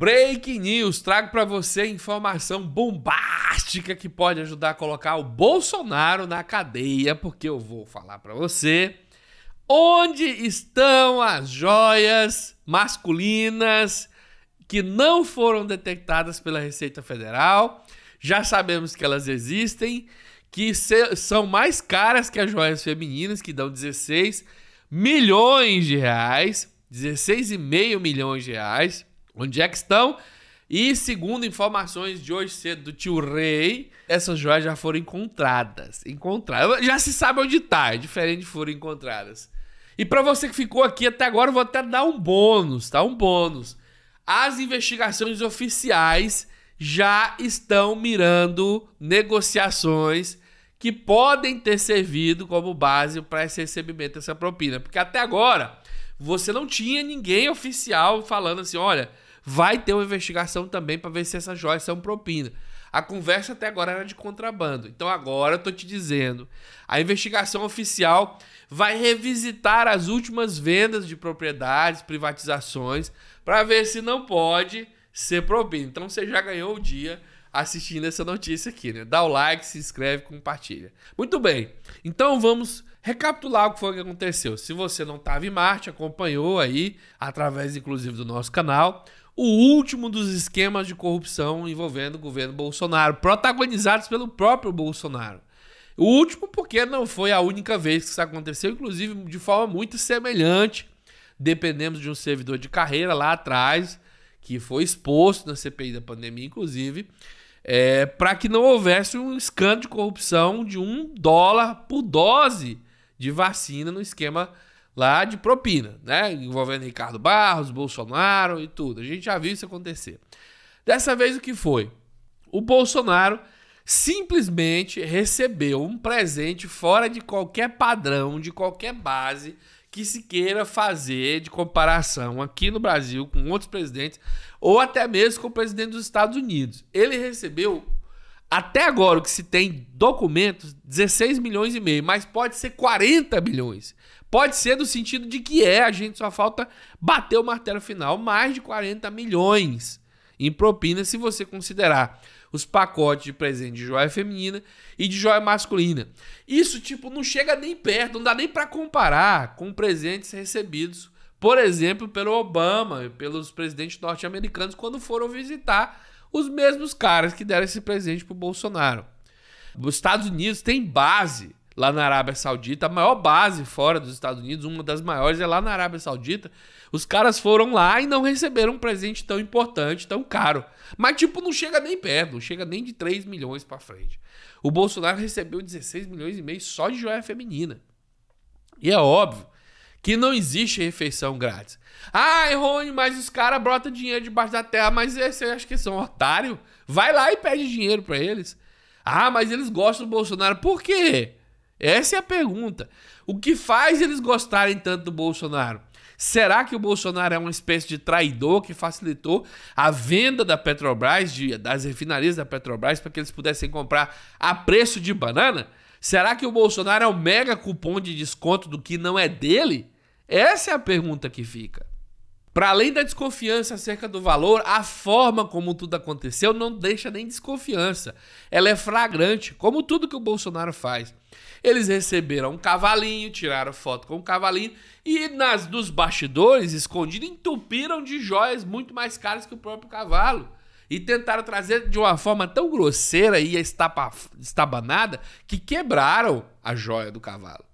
Break News, trago para você informação bombástica que pode ajudar a colocar o Bolsonaro na cadeia, porque eu vou falar para você onde estão as joias masculinas que não foram detectadas pela Receita Federal. Já sabemos que elas existem, que são mais caras que as joias femininas, que dão 16 milhões de reais, 16,5 milhões de reais onde é que estão. E segundo informações de hoje cedo do tio Rei, essas joias já foram encontradas. Encontradas. Já se sabe onde tá, é diferente de foram encontradas. E para você que ficou aqui até agora, eu vou até dar um bônus, tá? Um bônus. As investigações oficiais já estão mirando negociações que podem ter servido como base para esse recebimento dessa propina. Porque até agora, você não tinha ninguém oficial falando assim: olha, vai ter uma investigação também para ver se essas joias são propina. A conversa até agora era de contrabando. Então agora eu tô te dizendo, a investigação oficial vai revisitar as últimas vendas de propriedades, privatizações, para ver se não pode ser propina. Então você já ganhou o dia assistindo essa notícia aqui, né? Dá o like, se inscreve, compartilha. Muito bem. Então vamos recapitular o que foi que aconteceu. Se você não estava em Marte, acompanhou aí através inclusive do nosso canal, o último dos esquemas de corrupção envolvendo o governo Bolsonaro, protagonizados pelo próprio Bolsonaro. O último, porque não foi a única vez que isso aconteceu, inclusive de forma muito semelhante. Dependemos de um servidor de carreira lá atrás, que foi exposto na CPI da pandemia, inclusive, é, para que não houvesse um escândalo de corrupção de um dólar por dose de vacina no esquema lá de propina, né? Envolvendo Ricardo Barros, Bolsonaro e tudo. A gente já viu isso acontecer. Dessa vez o que foi? O Bolsonaro simplesmente recebeu um presente fora de qualquer padrão, de qualquer base que se queira fazer de comparação aqui no Brasil com outros presidentes ou até mesmo com o presidente dos Estados Unidos. Ele recebeu até agora o que se tem documentos 16 milhões e meio, mas pode ser 40 milhões. Pode ser no sentido de que é, a gente só falta bater o martelo final, mais de 40 milhões em propina se você considerar os pacotes de presente de joia feminina e de joia masculina. Isso tipo não chega nem perto, não dá nem para comparar com presentes recebidos, por exemplo, pelo Obama e pelos presidentes norte-americanos quando foram visitar os mesmos caras que deram esse presente pro Bolsonaro. Os Estados Unidos tem base lá na Arábia Saudita, a maior base fora dos Estados Unidos, uma das maiores é lá na Arábia Saudita. Os caras foram lá e não receberam um presente tão importante, tão caro. Mas, tipo, não chega nem perto, não chega nem de 3 milhões para frente. O Bolsonaro recebeu 16 milhões e meio só de joia feminina. E é óbvio que não existe refeição grátis. Ah, Rony, mas os caras brotam dinheiro debaixo da terra, mas esse acha acho que são otários? Vai lá e pede dinheiro para eles. Ah, mas eles gostam do Bolsonaro. Por quê? Essa é a pergunta. O que faz eles gostarem tanto do Bolsonaro? Será que o Bolsonaro é uma espécie de traidor que facilitou a venda da Petrobras, de, das refinarias da Petrobras, para que eles pudessem comprar a preço de banana? Será que o Bolsonaro é o mega cupom de desconto do que não é dele? Essa é a pergunta que fica. Para além da desconfiança acerca do valor, a forma como tudo aconteceu não deixa nem desconfiança. Ela é flagrante, como tudo que o Bolsonaro faz. Eles receberam um cavalinho, tiraram foto com o um cavalinho e nas dos bastidores, escondido, entupiram de joias muito mais caras que o próprio cavalo. E tentaram trazer de uma forma tão grosseira e estapa, estabanada que quebraram a joia do cavalo.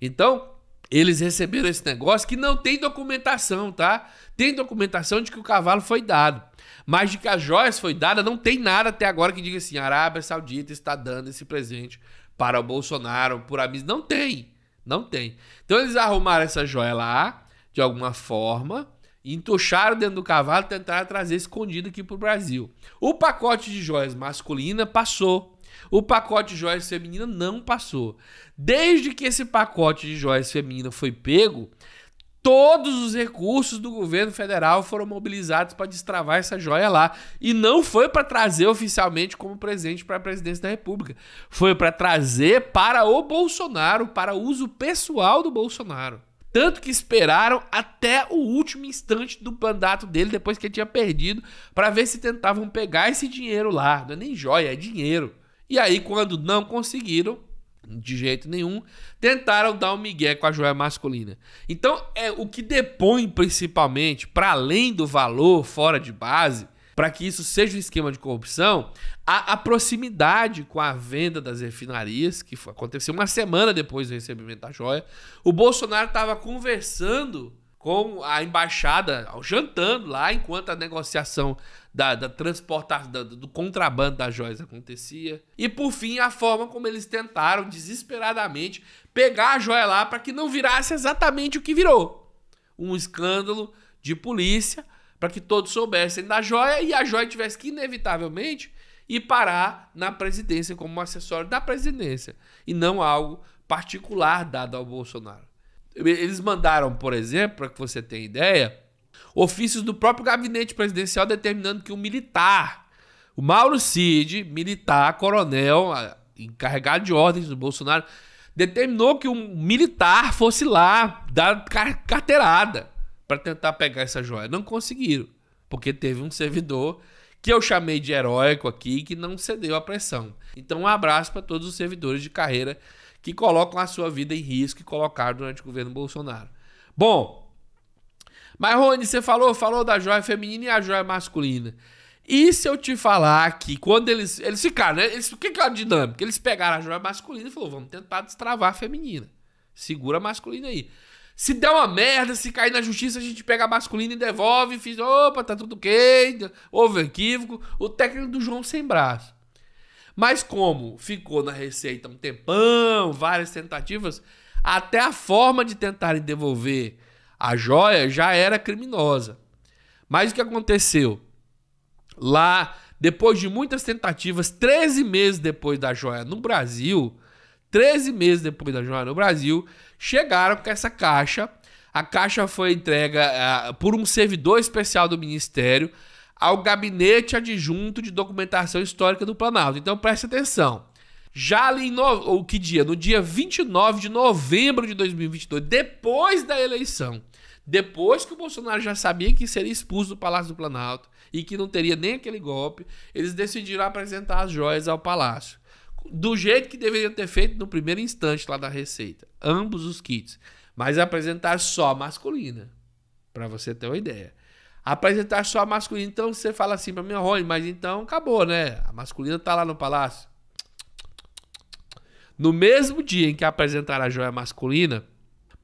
Então, eles receberam esse negócio que não tem documentação, tá? Tem documentação de que o cavalo foi dado. Mas de que as joias foi dada, não tem nada até agora que diga assim: Arábia Saudita está dando esse presente para o Bolsonaro, por amigos. Não tem. Não tem. Então eles arrumaram essa joia lá, de alguma forma, entucharam dentro do cavalo e tentaram trazer escondido aqui para o Brasil. O pacote de joias masculina passou o pacote de joias feminina não passou. Desde que esse pacote de joias feminina foi pego, todos os recursos do governo federal foram mobilizados para destravar essa joia lá. E não foi para trazer oficialmente como presente para a presidência da República. Foi para trazer para o Bolsonaro, para uso pessoal do Bolsonaro. Tanto que esperaram até o último instante do mandato dele, depois que ele tinha perdido, para ver se tentavam pegar esse dinheiro lá. Não é nem joia, é dinheiro. E aí, quando não conseguiram, de jeito nenhum, tentaram dar um migué com a joia masculina. Então, é o que depõe principalmente, para além do valor fora de base, para que isso seja um esquema de corrupção, a, a, proximidade com a venda das refinarias, que foi, aconteceu uma semana depois do recebimento da joia, o Bolsonaro estava conversando com a embaixada, jantando lá, enquanto a negociação da, da transportação, do contrabando das joias acontecia. E por fim, a forma como eles tentaram desesperadamente pegar a joia lá para que não virasse exatamente o que virou: um escândalo de polícia para que todos soubessem da joia e a joia tivesse que, inevitavelmente, ir parar na presidência como um acessório da presidência e não algo particular dado ao Bolsonaro. Eles mandaram, por exemplo, para que você tenha ideia ofícios do próprio gabinete presidencial determinando que um militar, o Mauro Cid, militar, coronel, encarregado de ordens do Bolsonaro, determinou que um militar fosse lá dar carteirada para tentar pegar essa joia. Não conseguiram, porque teve um servidor que eu chamei de heróico aqui que não cedeu à pressão. Então, um abraço para todos os servidores de carreira que colocam a sua vida em risco e colocaram durante o governo Bolsonaro. Bom, mas, Rony, você falou, falou da joia feminina e a joia masculina. E se eu te falar que quando eles. Eles ficaram, né? Eles, o que, que é a dinâmica? Eles pegaram a joia masculina e falaram: vamos tentar destravar a feminina. Segura a masculina aí. Se der uma merda, se cair na justiça, a gente pega a masculina e devolve. fiz, opa, tá tudo ok, houve equívoco. O técnico do João sem braço. Mas como ficou na receita um tempão, várias tentativas, até a forma de tentarem devolver a joia já era criminosa. Mas o que aconteceu? Lá, depois de muitas tentativas, 13 meses depois da joia no Brasil, 13 meses depois da joia no Brasil, chegaram com essa caixa. A caixa foi entregue uh, por um servidor especial do Ministério ao Gabinete Adjunto de Documentação Histórica do Planalto. Então preste atenção. Já ali em no... o que dia? No dia 29 de novembro de 2022, depois da eleição, depois que o Bolsonaro já sabia que seria expulso do Palácio do Planalto e que não teria nem aquele golpe, eles decidiram apresentar as joias ao palácio. Do jeito que deveriam ter feito no primeiro instante lá da Receita. Ambos os kits. Mas apresentar só masculina. Para você ter uma ideia apresentar só a masculina. Então você fala assim para mim, Rony, mas então acabou, né? A masculina tá lá no palácio. No mesmo dia em que apresentaram a joia masculina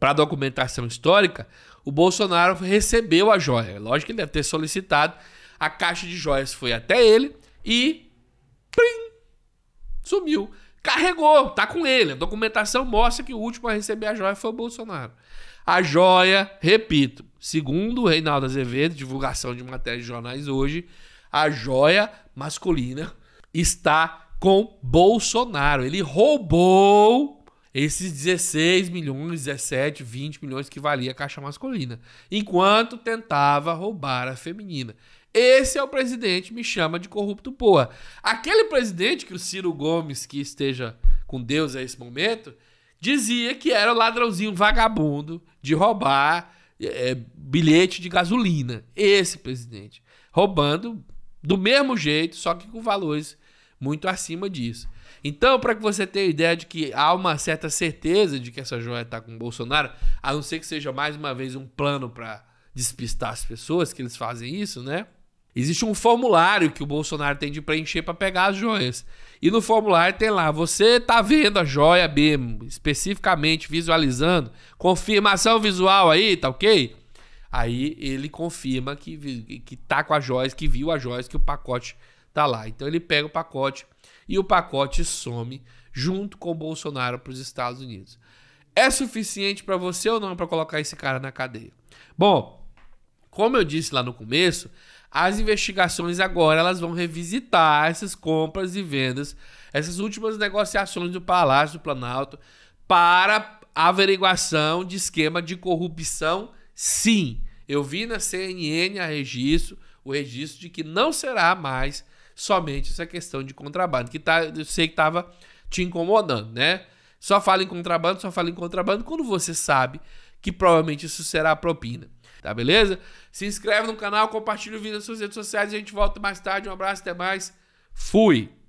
para documentação histórica, o Bolsonaro recebeu a joia. Lógico que ele deve ter solicitado. A caixa de joias foi até ele e. Plim, sumiu. Carregou, tá com ele. A documentação mostra que o último a receber a joia foi o Bolsonaro. A joia, repito, segundo o Reinaldo Azevedo, divulgação de matéria de jornais hoje, a joia masculina está com Bolsonaro. Ele roubou esses 16 milhões, 17, 20 milhões que valia a caixa masculina, enquanto tentava roubar a feminina. Esse é o presidente me chama de corrupto boa. Aquele presidente que o Ciro Gomes, que esteja com Deus a esse momento, dizia que era o ladrãozinho vagabundo de roubar é, bilhete de gasolina. Esse presidente. Roubando do mesmo jeito, só que com valores muito acima disso. Então, para que você tenha ideia de que há uma certa certeza de que essa joia está com o Bolsonaro, a não ser que seja mais uma vez um plano para despistar as pessoas, que eles fazem isso, né? Existe um formulário que o Bolsonaro tem de preencher para pegar as joias. E no formulário tem lá: você tá vendo a joia mesmo, especificamente visualizando, confirmação visual aí, tá ok? Aí ele confirma que, que tá com a joias, que viu a joias, que o pacote tá lá. Então ele pega o pacote e o pacote some junto com o Bolsonaro para os Estados Unidos. É suficiente para você ou não para colocar esse cara na cadeia? Bom, como eu disse lá no começo, as investigações agora elas vão revisitar essas compras e vendas, essas últimas negociações do Palácio do Planalto para averiguação de esquema de corrupção, sim. Eu vi na CNN a registro, o registro de que não será mais somente essa questão de contrabando, que tá, eu sei que estava te incomodando, né? Só fala em contrabando, só fala em contrabando quando você sabe que provavelmente isso será propina. Tá beleza? Se inscreve no canal, compartilha o vídeo nas suas redes sociais. A gente volta mais tarde. Um abraço, até mais. Fui!